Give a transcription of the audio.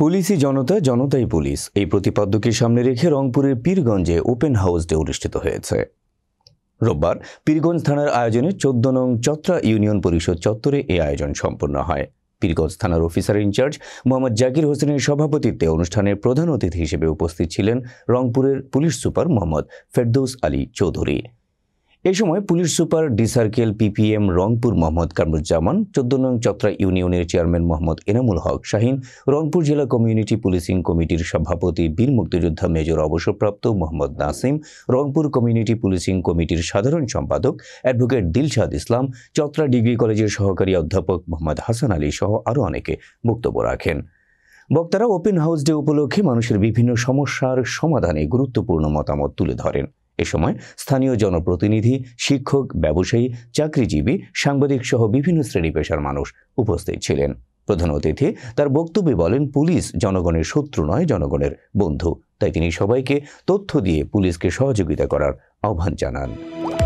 পুলিশই জনতা জনতাই পুলিশ এই প্রতিপাদ্যকে সামনে রেখে রংপুরের পীরগঞ্জে ওপেন হাউস ডে অনুষ্ঠিত হয়েছে রোববার পীরগঞ্জ থানার আয়োজনে চোদ্দ নং চত্রা ইউনিয়ন পরিষদ চত্বরে এ আয়োজন সম্পন্ন হয় পীরগঞ্জ থানার অফিসার ইনচার্জ মোহাম্মদ জাকির হোসেনের সভাপতিত্বে অনুষ্ঠানে প্রধান অতিথি হিসেবে উপস্থিত ছিলেন রংপুরের পুলিশ সুপার মোহাম্মদ ফেরদৌস আলী চৌধুরী এই সময় police super D circle PPM Rangpur Mohammad Kamruzzaman চোদ্দ নং চত্রা ইউনিয়নের চেয়ারম্যান মোহাম্মদ এনামুল হক শাহিন রংপুর জেলা কমিউনিটি পুলিশিং কমিটির সভাপতি বীর মুক্তিযোদ্ধা মেজর অবসরপ্রাপ্ত মোহাম্মদ নাসিম রংপুর কমিউনিটি পুলিশিং কমিটির সাধারণ সম্পাদক অ্যাডভোকেট দিলশাদ ইসলাম চত্রা ডিগ্রি কলেজের সহকারী অধ্যাপক মোহাম্মদ হাসান আলী সহ আরও অনেকে বক্তব্য রাখেন বক্তারা ওপেন হাউস ডে উপলক্ষে মানুষের বিভিন্ন সমস্যার সমাধানে গুরুত্বপূর্ণ মতামত তুলে ধরেন এ সময় স্থানীয় জনপ্রতিনিধি শিক্ষক ব্যবসায়ী চাকরিজীবী সাংবাদিক সহ বিভিন্ন শ্রেণী পেশার মানুষ উপস্থিত ছিলেন প্রধান অতিথি তার বক্তব্যে বলেন পুলিশ জনগণের শত্রু নয় জনগণের বন্ধু তাই তিনি সবাইকে তথ্য দিয়ে পুলিশকে সহযোগিতা করার আহ্বান জানান